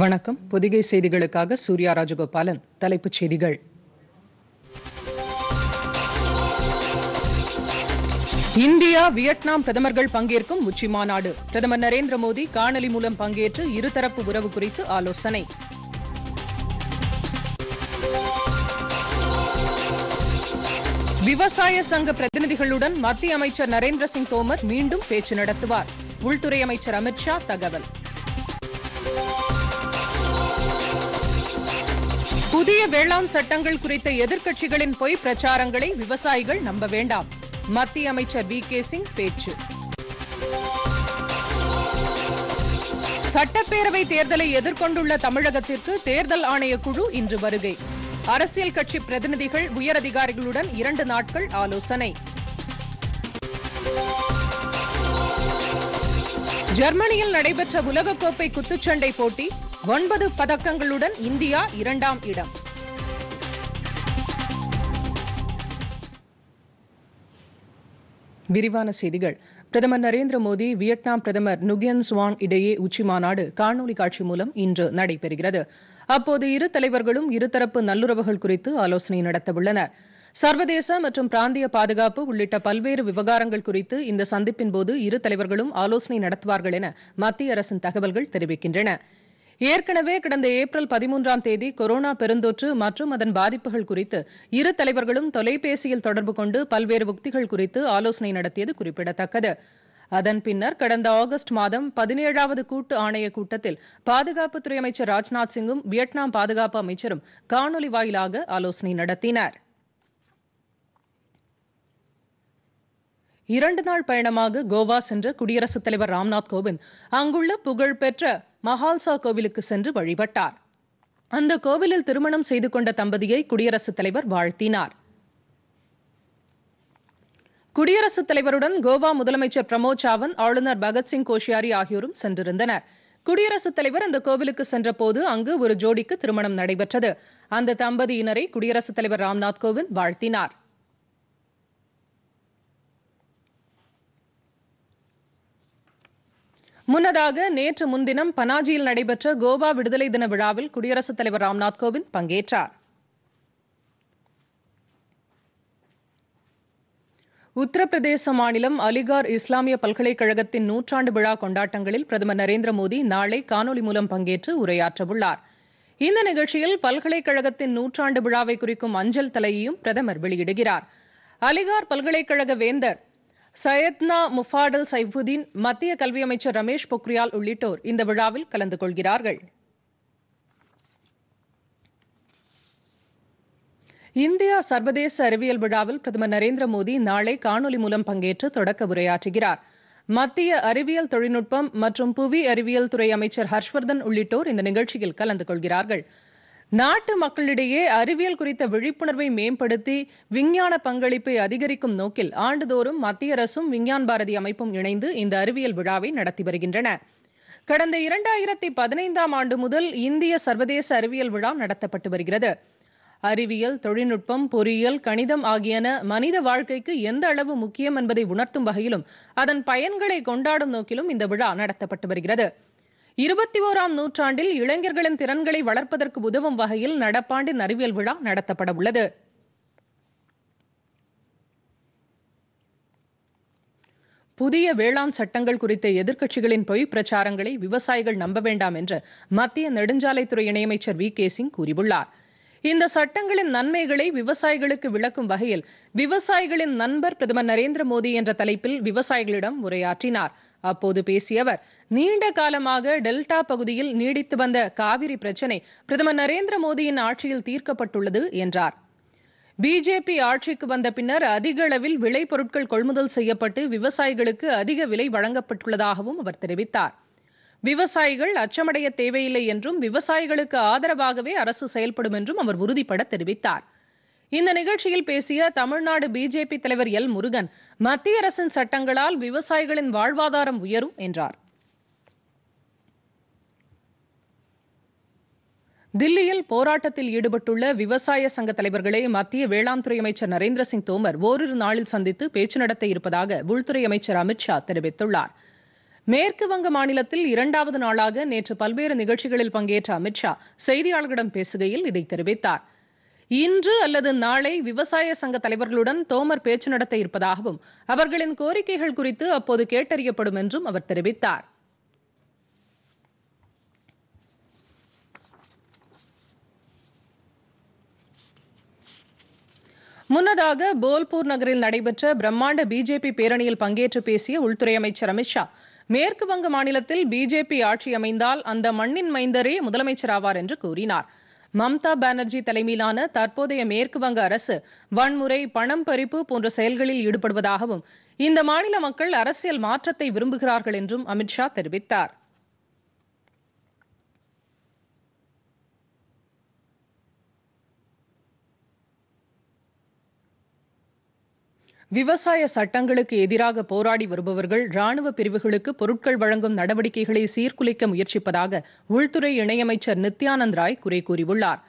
வணக்கம் பொதிகை செய்திகளுக்காக சூர்யா ராஜகோபாலன் தலைப்புச் செய்திகள் இந்தியா வியட்நாம் பிரதமர்கள் பங்கேற்கும் உச்சி மாநாடு பிரதமர் நரேந்திர மோடி காணொலி மூலம் பங்கேற்று இருதரப்பு உறவு குறித்து ஆலோசனை விவசாய சங்க பிரதிநிதிகளுடன் மத்திய அமைச்சர் நரேந்திர சிங் தோமர் மீண்டும் பேச்சு நடத்துவார் உள்துறை அமைச்சர் அமித் ஷா தகவல் புதிய வேளாண் சட்டங்கள் குறித்த எதிர்க்கட்சிகளின் பொய் பிரச்சாரங்களை விவசாயிகள் நம்ப வேண்டாம் மத்திய அமைச்சர் வி கே சிங் பேச்சு சட்டப்பேரவை தேர்தலை எதிர்கொண்டுள்ள தமிழகத்திற்கு தேர்தல் ஆணைய குழு இன்று வருகை அரசியல் கட்சி பிரதிநிதிகள் உயரதிகாரிகளுடன் இரண்டு நாட்கள் ஆலோசனை ஜெர்மனியில் நடைபெற்ற உலகக்கோப்பை குத்துச்சண்டை போட்டி ஒன்பது பதக்கங்களுடன் இந்தியா இரண்டாம் இடம் விரிவான செய்திகள் பிரதமர் நரேந்திர மோடி வியட்நாம் பிரதமர் நுகியன் சுவான் இடையே உச்சி மாநாடு காணொலி காட்சி மூலம் இன்று நடைபெறுகிறது அப்போது இரு தலைவர்களும் இருதரப்பு நல்லுறவுகள் குறித்து ஆலோசனை நடத்தவுள்ளனர் சர்வதேச மற்றும் பிராந்திய பாதுகாப்பு உள்ளிட்ட பல்வேறு விவகாரங்கள் குறித்து இந்த சந்திப்பின்போது இரு தலைவர்களும் ஆலோசனை நடத்துவார்கள் என மத்திய அரசின் தகவல்கள் தெரிவிக்கின்றன ஏற்கனவே கடந்த ஏப்ரல் பதிமூன்றாம் தேதி கொரோனா பெருந்தொற்று மற்றும் அதன் பாதிப்புகள் குறித்து இரு தலைவர்களும் தொலைபேசியில் தொடர்பு கொண்டு பல்வேறு உக்திகள் குறித்து ஆலோசனை நடத்தியது குறிப்பிடத்தக்கது அதன் பின்னர் கடந்த ஆகஸ்ட் மாதம் பதினேழாவது கூட்டு ஆணைய கூட்டத்தில் பாதுகாப்புத்துறை அமைச்சர் ராஜ்நாத் சிங்கும் வியட்நாம் பாதுகாப்பு அமைச்சரும் காணொலி வாயிலாக ஆலோசனை நடத்தினா் இரண்டு நாள் பயணமாக கோவா சென்ற குடியரசுத் தலைவர் ராம்நாத் கோவிந்த் அங்குள்ள புகழ்பெற்ற மஹால்சா கோவிலுக்கு சென்று வழிபட்டார் அந்த கோவிலில் திருமணம் செய்து கொண்ட தம்பதியை குடியரசுத் தலைவர் வாழ்த்தினார் குடியரசுத் தலைவருடன் கோவா முதலமைச்சர் பிரமோத் சாவந்த் ஆளுநர் பகத்சிங் கோஷியாரி ஆகியோரும் சென்றிருந்தனர் குடியரசுத் தலைவர் அந்த கோவிலுக்கு சென்றபோது அங்கு ஒரு ஜோடிக்கு திருமணம் நடைபெற்றது அந்த தம்பதியினரை குடியரசுத் தலைவர் ராம்நாத் கோவிந்த் வாழ்த்தினார் முன்னதாக நேற்று முன்தினம் பனாஜியில் நடைபெற்ற கோவா விடுதலை தின விழாவில் குடியரசுத் தலைவர் ராம்நாத் கோவிந்த் பங்கேற்றார் உத்தரப்பிரதேச மாநிலம் அலிகார் இஸ்லாமிய பல்கலைக்கழகத்தின் நூற்றாண்டு விழா கொண்டாட்டங்களில் பிரதமர் நரேந்திர மோடி நாளை காணொலி மூலம் பங்கேற்று உரையாற்றவுள்ளார் இந்த நிகழ்ச்சியில் பல்கலைக்கழகத்தின் நூற்றாண்டு விழாவை குறிக்கும் அஞ்சல் தலையையும் பிரதமர் வெளியிடுகிறார் அலிகார் பல்கலைக்கழக வேந்தர் சையத்னா முஃபாடல் சைஃபுதீன் மத்திய கல்வி அமைச்சர் ரமேஷ் பொக்ரியால் உள்ளிட்டோர் இந்த விழாவில் கலந்து கொள்கிறார்கள் இந்தியா சர்வதேச அறிவியல் விழாவில் பிரதமர் நரேந்திர மோடி நாளை காணொலி மூலம் பங்கேற்று தொடக்க உரையாற்றுகிறார் மத்திய அறிவியல் தொழில்நுட்பம் மற்றும் புவி அறிவியல் துறை அமைச்சர் ஹர்ஷ்வர்தன் உள்ளிட்டோர் இந்த நிகழ்ச்சியில் கலந்து கொள்கிறார்கள் நாட்டு மக்களிடையே அறிவியல் குறித்த விழிப்புணர்வை மேம்படுத்தி விஞ்ஞான பங்களிப்பை அதிகரிக்கும் நோக்கில் ஆண்டுதோறும் மத்திய அரசும் விஞ்ஞான் பாரதி அமைப்பும் இணைந்து இந்த அறிவியல் விழாவை நடத்தி வருகின்றன கடந்த இரண்டாயிரத்தி பதினைந்தாம் ஆண்டு முதல் இந்திய சர்வதேச அறிவியல் விழா நடத்தப்பட்டு வருகிறது அறிவியல் தொழில்நுட்பம் பொறியியல் கணிதம் ஆகியன மனித வாழ்க்கைக்கு எந்த அளவு முக்கியம் என்பதை உணர்த்தும் வகையிலும் அதன் பயன்களை கொண்டாடும் நோக்கிலும் இந்த விழா நடத்தப்பட்டு வருகிறது இருபத்தி ஓராம் நூற்றாண்டில் இளைஞர்களின் திறன்களை வளர்ப்பதற்கு உதவும் வகையில் நடப்பாண்டின் அறிவியல் விழா நடத்தப்பட உள்ளது புதிய வேளாண் சட்டங்கள் குறித்த எதிர்க்கட்சிகளின் பொய் பிரச்சாரங்களை விவசாயிகள் நம்ப வேண்டாம் என்று மத்திய நெடுஞ்சாலைத்துறை இணையமைச்சர் வி கே சிங் கூறியுள்ளாா் இந்த சட்டங்களின் நன்மைகளை விவசாயிகளுக்கு விளக்கும் வகையில் விவசாயிகளின் நண்பர் பிரதமர் நரேந்திர மோடி என்ற தலைப்பில் விவசாயிகளிடம் உரையாற்றினார் அப்போது பேசிய அவர் நீண்ட காலமாக டெல்டா பகுதியில் நீடித்து வந்த காவிரி பிரச்சினை பிரதமர் நரேந்திர மோடியின் ஆட்சியில் தீர்க்கப்பட்டுள்ளது என்றார் பிஜேபி ஆட்சிக்கு வந்த பின்னர் அதிக அளவில் விளைபொருட்கள் கொள்முதல் செய்யப்பட்டு விவசாயிகளுக்கு அதிக விலை வழங்கப்பட்டுள்ளதாகவும் அவர் தெரிவித்தார் விவசாயிகள் அச்சமடைய தேவையில்லை என்றும் விவசாயிகளுக்கு ஆதரவாகவே அரசு செயல்படும் என்றும் அவர் உறுதிபட தெரிவித்தார் இந்த நிகழ்ச்சியில் பேசிய தமிழ்நாடு பிஜேபி தலைவர் எல் முருகன் மத்திய அரசின் சட்டங்களால் விவசாயிகளின் வாழ்வாதாரம் உயரும் என்றார் தில்லியில் போராட்டத்தில் ஈடுபட்டுள்ள விவசாய சங்க தலைவர்களை மத்திய வேளாண் துறை அமைச்சர் நரேந்திர சிங் தோமர் ஓரிரு நாளில் சந்தித்து பேச்சு நடத்த இருப்பதாக உள்துறை அமைச்சர் அமித்ஷா தெரிவித்துள்ளாா் மேற்கு வங்க மாநிலத்தில் இரண்டாவது நாளாக நேற்று பல்வேறு நிகழ்ச்சிகளில் பங்கேற்ற அமித்ஷா செய்தியாளர்களிடம் பேசுகையில் இதை தெரிவித்தார் இன்று அல்லது நாளை விவசாய சங்க தலைவர்களுடன் தோமர் பேச்சு நடத்த இருப்பதாகவும் அவர்களின் கோரிக்கைகள் குறித்து அப்போது கேட்டறியப்படும் என்றும் அவர் தெரிவித்தார் முன்னதாக போல்பூர் நகரில் நடைபெற்ற பிரம்மாண்ட பிஜேபி பேரணியில் பங்கேற்று பேசிய உள்துறை அமைச்சர் அமித் ஷா மேற்கு வங்க மாநிலத்தில் பிஜேபி ஆட்சி அமைந்தால் அந்த மண்ணின் மைந்தரே முதலமைச்சராவார் என்று கூறினார் மம்தா பானர்ஜி தலைமையிலான தற்போதைய மேற்கு வங்க அரசு வன்முறை பணம் பறிப்பு போன்ற செயல்களில் ஈடுபடுவதாகவும் இந்த மாநில மக்கள் அரசியல் மாற்றத்தை விரும்புகிறார்கள் என்றும் அமித்ஷா தெரிவித்தார் விவசாய சட்டங்களுக்கு எதிராக போராடி வருபவர்கள் ராணுவ பிரிவுகளுக்கு பொருட்கள் வழங்கும் நடவடிக்கைகளை சீர்குலைக்க முயற்சிப்பதாக உள்துறை இணையமைச்சர் நித்யானந்த் ராய் குறை கூறியுள்ளார்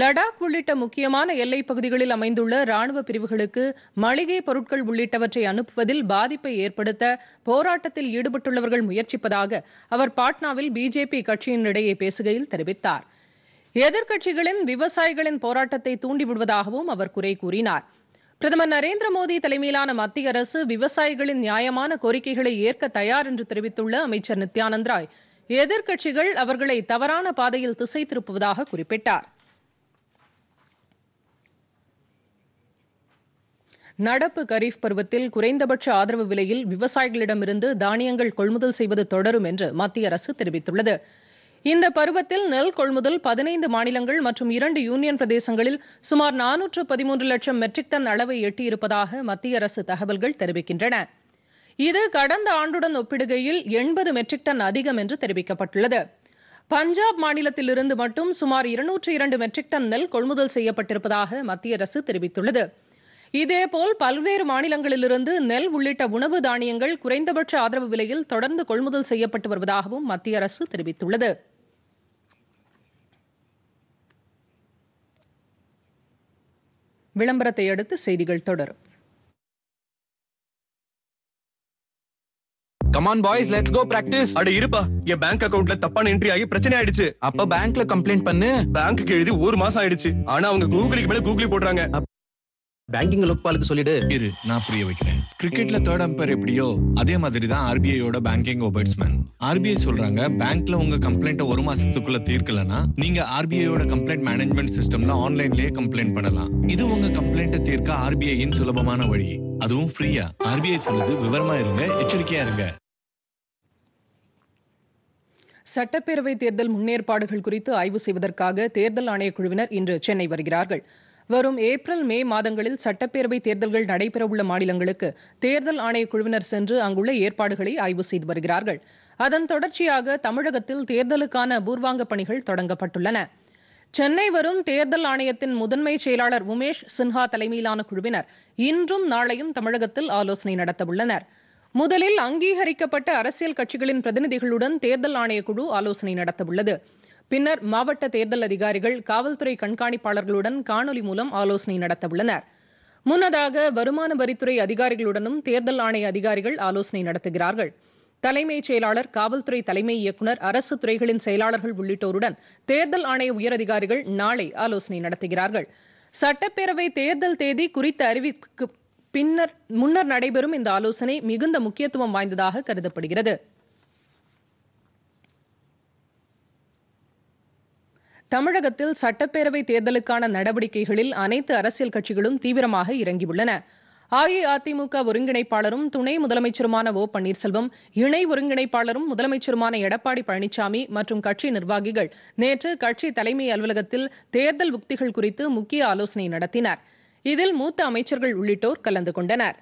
லடாக் உள்ளிட்ட முக்கியமான எல்லைப் பகுதிகளில் அமைந்துள்ள ராணுவ பிரிவுகளுக்கு மளிகை பொருட்கள் உள்ளிட்டவற்றை அனுப்புவதில் பாதிப்பை ஏற்படுத்த போராட்டத்தில் ஈடுபட்டுள்ளவர்கள் முயற்சிப்பதாக அவர் பாட்னாவில் பிஜேபி கட்சியினிடையே பேசுகையில் தெரிவித்தார் எதிர்க்கட்சிகளின் விவசாயிகளின் போராட்டத்தை தூண்டிவிடுவதாகவும் அவர் குறை கூறினார் பிரதமர் நரேந்திர மோடி தலைமையிலான மத்திய அரசு விவசாயிகளின் நியாயமான கோரிக்கைகளை ஏற்க தயார் என்று தெரிவித்துள்ள அமைச்சர் நித்யானந்த் ராய் எதிர்க்கட்சிகள் அவர்களை தவறான பாதையில் திசை திருப்புவதாக குறிப்பிட்டார் நடப்பு கரீஃப் பருவத்தில் குறைந்தபட்ச ஆதரவு விலையில் விவசாயிகளிடமிருந்து தானியங்கள் கொள்முதல் செய்வது தொடரும் என்று மத்திய அரசு தெரிவித்துள்ளது இந்த பருவத்தில் நெல் கொள்முதல் பதினைந்து மாநிலங்கள் மற்றும் இரண்டு யூனியன் பிரதேசங்களில் சுமார் நானூற்று பதிமூன்று லட்சம் மெட்ரிக் டன் அளவை எட்டியிருப்பதாக மத்திய அரசு தகவல்கள் தெரிவிக்கின்றன இது கடந்த ஆண்டுடன் ஒப்பிடுகையில் எண்பது மெட்ரிக் டன் அதிகம் என்று தெரிவிக்கப்பட்டுள்ளது பஞ்சாப் மாநிலத்திலிருந்து மட்டும் சுமார் இருநூற்று இரண்டு மெட்ரிக் டன் நெல் கொள்முதல் செய்யப்பட்டிருப்பதாக மத்திய அரசு தெரிவித்துள்ளது இதேபோல் பல்வேறு மாநிலங்களிலிருந்து நெல் உள்ளிட்ட உணவு தானியங்கள் குறைந்தபட்ச ஆதரவு விலையில் தொடர்ந்து கொள்முதல் செய்யப்பட்டு வருவதாகவும் மத்திய அரசு தெரிவித்துள்ளது விளம்பரத்தை அடுத்து செய்திகள் தொடரும் come on boys let's go practice அட இருப்பா என் பேங்க் அக்கவுண்ட்ல தப்பான என்ட்ரி ஆகி பிரச்சனை ஆயிடுச்சு அப்ப பேங்க்ல கம்ப்ளைண்ட் பண்ணு பேங்க்கு எழுதி ஒரு மாசம் ஆயிடுச்சு ஆனா அவங்க கூகுளுக்கு மேல கூகுளி போடுறாங்க பேங்கிங் லோக்பாலுக்கு சொல்லிடு இரு நான் புரிய வைக்கிறேன் கிரிக்கெட்ல தேர்ட் அம்பையர் எப்படியோ அதே மாதிரி தான் ஆர்பிஐயோட பேங்கிங் ஓபர்ட்ஸ்மேன் ஆர்பிஐ சொல்றாங்க பேங்க்ல உங்க கம்ப்ளைண்ட்டை ஒரு மாசத்துக்குள்ள தீர்க்கலனா நீங்க ஆர்பிஐயோட கம்ப்ளைண்ட் மேனேஜ்மெண்ட் சிஸ்டம்ல ஆன்லைன்லயே கம்ப்ளைண்ட் பண்ணலாம் இது உங்க கம்ப்ளைண்ட்டை தீர்க்க ஆர்பிஐயின் சுலபமான வழி அதுவும் ஃப்ரீயா ஆர்பிஐ சொல்லுது விவரமா இருங்க எச்சரிக்கையா இருங்க சட்டப்பேரவை தேர்தல் முன்னேற்பாடுகள் குறித்து ஆய்வு செய்வதற்காக தேர்தல் ஆணையக் குழுவினர் இன்று சென்னை வருகிறார்கள் வரும் ஏப்ரல் மே மாதங்களில் சட்டப்பேரவை தேர்தல்கள் நடைபெறவுள்ள மாநிலங்களுக்கு தேர்தல் குழுவினர் சென்று அங்குள்ள ஏற்பாடுகளை ஆய்வு செய்து வருகிறார்கள் அதன் தொடர்ச்சியாக தமிழகத்தில் தேர்தலுக்கான பூர்வாங்க பணிகள் தொடங்கப்பட்டுள்ளன சென்னை வரும் தேர்தல் ஆணையத்தின் முதன்மை செயலாளர் உமேஷ் சின்ஹா தலைமையிலான குழுவினர் இன்றும் நாளையும் தமிழகத்தில் ஆலோசனை நடத்தவுள்ளனர் முதலில் அங்கீகரிக்கப்பட்ட அரசியல் கட்சிகளின் பிரதிநிதிகளுடன் தேர்தல் ஆணையக்குழு ஆலோசனை நடத்தவுள்ளது பின்னர் மாவட்ட தேர்தல் அதிகாரிகள் காவல்துறை கண்காணிப்பாளர்களுடன் காணொலி மூலம் ஆலோசனை நடத்தவுள்ளனர் முன்னதாக வருமான வரித்துறை அதிகாரிகளுடனும் தேர்தல் ஆணைய அதிகாரிகள் ஆலோசனை நடத்துகிறார்கள் தலைமைச் செயலாளர் காவல்துறை தலைமை இயக்குநர் அரசு துறைகளின் செயலாளர்கள் உள்ளிட்டோருடன் தேர்தல் ஆணைய உயரதிகாரிகள் நாளை ஆலோசனை நடத்துகிறார்கள் சட்டப்பேரவை தேர்தல் தேதி குறித்த அறிவிப்புக்கு பின்னர் முன்னர் நடைபெறும் இந்த ஆலோசனை மிகுந்த முக்கியத்துவம் வாய்ந்ததாக கருதப்படுகிறது தமிழகத்தில் சட்டப்பேரவை தேர்தலுக்கான நடவடிக்கைகளில் அனைத்து அரசியல் கட்சிகளும் தீவிரமாக இறங்கியுள்ளன அஇஅதிமுக ஒருங்கிணைப்பாளரும் துணை முதலமைச்சருமான ஓ பன்னீர்செல்வம் இணை ஒருங்கிணைப்பாளரும் முதலமைச்சருமான எடப்பாடி பழனிசாமி மற்றும் கட்சி நிர்வாகிகள் நேற்று கட்சி தலைமை அலுவலகத்தில் தேர்தல் உக்திகள் குறித்து முக்கிய ஆலோசனை நடத்தினர் இதில் மூத்த அமைச்சர்கள் உள்ளிட்டோர் கலந்து கொண்டனர்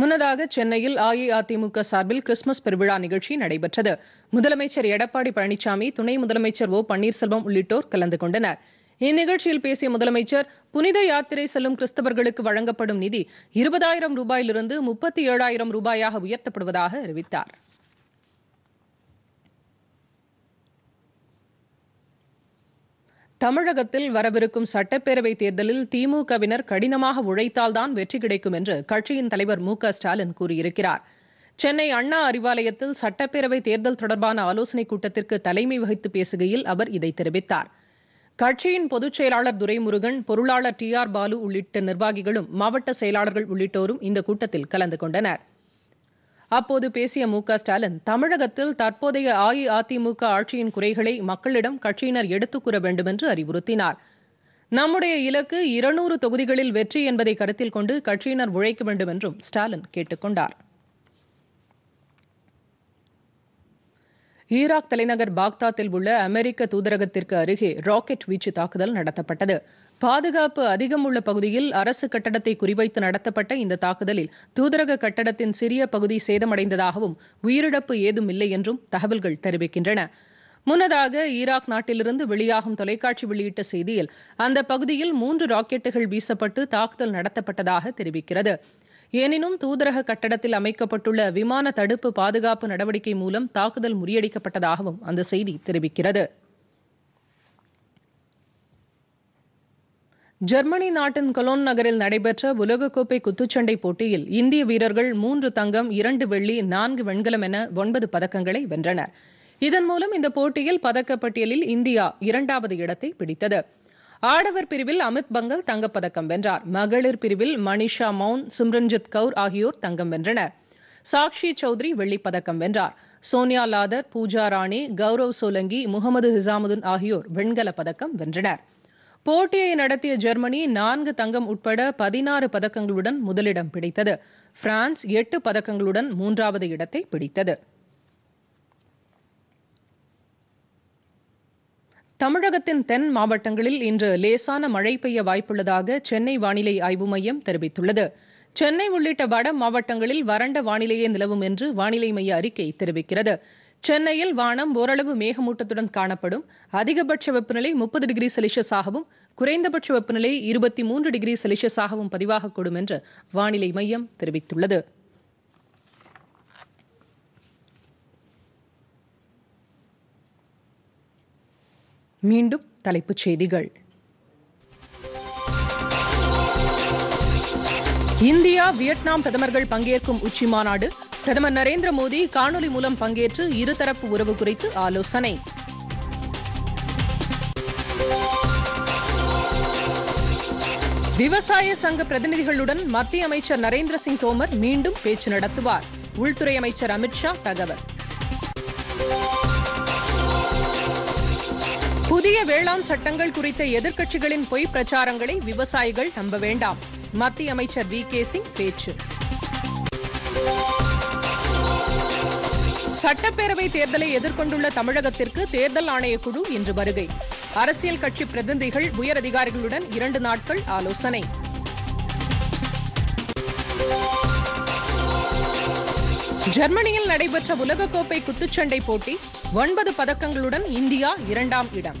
முன்னதாக சென்னையில் அஇஅதிமுக சார்பில் கிறிஸ்துமஸ் பெருவிழா நிகழ்ச்சி நடைபெற்றது முதலமைச்சர் எடப்பாடி பழனிசாமி துணை முதலமைச்சர் ஓ பன்னீர்செல்வம் உள்ளிட்டோர் கலந்து கொண்டனர் இந்நிகழ்ச்சியில் பேசிய முதலமைச்சர் புனித யாத்திரை செல்லும் கிறிஸ்தவர்களுக்கு வழங்கப்படும் நிதி இருபதாயிரம் ரூபாயிலிருந்து முப்பத்தி ஏழாயிரம் ரூபாயாக உயர்த்தப்படுவதாக அறிவித்தாா் தமிழகத்தில் வரவிருக்கும் சட்டப்பேரவை தேர்தலில் திமுகவினர் கடினமாக உழைத்தால்தான் வெற்றி கிடைக்கும் என்று கட்சியின் தலைவர் மு ஸ்டாலின் கூறியிருக்கிறார் சென்னை அண்ணா அறிவாலயத்தில் சட்டப்பேரவை தேர்தல் தொடர்பான ஆலோசனைக் கூட்டத்திற்கு தலைமை வகித்து பேசுகையில் அவர் இதை தெரிவித்தார் கட்சியின் பொதுச் செயலாளர் துரைமுருகன் பொருளாளர் டி ஆர் பாலு உள்ளிட்ட நிர்வாகிகளும் மாவட்ட செயலாளர்கள் உள்ளிட்டோரும் இந்த கூட்டத்தில் கலந்து கொண்டனா் அப்போது பேசிய மு ஸ்டாலின் தமிழகத்தில் தற்போதைய அஇஅதிமுக ஆட்சியின் குறைகளை மக்களிடம் கட்சியினர் கூற வேண்டும் என்று அறிவுறுத்தினார் நம்முடைய இலக்கு இருநூறு தொகுதிகளில் வெற்றி என்பதை கருத்தில் கொண்டு கட்சியினர் உழைக்க வேண்டும் என்றும் ஸ்டாலின் கேட்டுக்கொண்டார் ஈராக் தலைநகர் பாக்தாத்தில் உள்ள அமெரிக்க தூதரகத்திற்கு அருகே ராக்கெட் வீச்சு தாக்குதல் நடத்தப்பட்டது பாதுகாப்பு அதிகம் உள்ள பகுதியில் அரசு கட்டடத்தை குறிவைத்து நடத்தப்பட்ட இந்த தாக்குதலில் தூதரக கட்டடத்தின் சிறிய பகுதி சேதமடைந்ததாகவும் உயிரிழப்பு ஏதும் இல்லை என்றும் தகவல்கள் தெரிவிக்கின்றன முன்னதாக ஈராக் நாட்டிலிருந்து வெளியாகும் தொலைக்காட்சி வெளியிட்ட செய்தியில் அந்த பகுதியில் மூன்று ராக்கெட்டுகள் வீசப்பட்டு தாக்குதல் நடத்தப்பட்டதாக தெரிவிக்கிறது எனினும் தூதரக கட்டடத்தில் அமைக்கப்பட்டுள்ள விமான தடுப்பு பாதுகாப்பு நடவடிக்கை மூலம் தாக்குதல் முறியடிக்கப்பட்டதாகவும் அந்த செய்தி தெரிவிக்கிறது ஜெர்மனி நாட்டின் கொலோன் நகரில் நடைபெற்ற உலகக்கோப்பை குத்துச்சண்டை போட்டியில் இந்திய வீரர்கள் மூன்று தங்கம் இரண்டு வெள்ளி நான்கு வெண்கலம் என ஒன்பது பதக்கங்களை வென்றனர் இதன் மூலம் இந்த போட்டியில் பதக்கப்பட்டியலில் இந்தியா இரண்டாவது இடத்தை பிடித்தது ஆடவர் பிரிவில் அமித் பங்கல் தங்கப்பதக்கம் வென்றார் மகளிர் பிரிவில் மணிஷா மவுன் சிம்ரன்ஜித் கவுர் ஆகியோர் தங்கம் வென்றனர் சாக்ஷி சௌத்ரி வெள்ளிப்பதக்கம் வென்றார் சோனியா லாதர் பூஜா ராணி கௌரவ் சோலங்கி முகமது ஹிசாமுதீன் ஆகியோர் வெண்கலப் பதக்கம் வென்றனர் போட்டியை நடத்திய ஜெர்மனி நான்கு தங்கம் உட்பட பதினாறு பதக்கங்களுடன் முதலிடம் பிடித்தது பிரான்ஸ் எட்டு பதக்கங்களுடன் மூன்றாவது இடத்தை பிடித்தது தமிழகத்தின் தென் மாவட்டங்களில் இன்று லேசான மழை பெய்ய வாய்ப்புள்ளதாக சென்னை வானிலை ஆய்வு மையம் தெரிவித்துள்ளது சென்னை உள்ளிட்ட வட மாவட்டங்களில் வறண்ட வானிலையே நிலவும் என்று வானிலை மைய அறிக்கை தெரிவிக்கிறது சென்னையில் வானம் ஓரளவு மேகமூட்டத்துடன் காணப்படும் அதிகபட்ச வெப்பநிலை முப்பது டிகிரி செல்சியஸாகவும் குறைந்தபட்ச வெப்பநிலை இருபத்தி மூன்று டிகிரி செலிஷியஸாகவும் பதிவாகக்கூடும் என்று வானிலை மையம் தெரிவித்துள்ளது மீண்டும் தலைப்புச் செய்திகள் இந்தியா வியட்நாம் பிரதமர்கள் பங்கேற்கும் உச்சி மாநாடு பிரதமர் நரேந்திர மோடி காணொலி மூலம் பங்கேற்று இருதரப்பு உறவு குறித்து ஆலோசனை விவசாய சங்க பிரதிநிதிகளுடன் மத்திய அமைச்சர் நரேந்திர சிங் தோமர் மீண்டும் பேச்சு நடத்துவார் உள்துறை அமைச்சர் அமித்ஷா தகவல் புதிய வேளாண் சட்டங்கள் குறித்த எதிர்க்கட்சிகளின் பொய் பிரச்சாரங்களை விவசாயிகள் நம்ப வேண்டாம் மத்திய அமைச்சர் வி கே சிங் பேச்சு சட்டப்பேரவை தேர்தலை எதிர்கொண்டுள்ள தமிழகத்திற்கு தேர்தல் ஆணையக்குழு இன்று வருகை அரசியல் கட்சி பிரதிநிதிகள் உயரதிகாரிகளுடன் இரண்டு நாட்கள் ஆலோசனை ஜெர்மனியில் நடைபெற்ற உலகக்கோப்பை குத்துச்சண்டை போட்டி ஒன்பது பதக்கங்களுடன் இந்தியா இரண்டாம் இடம்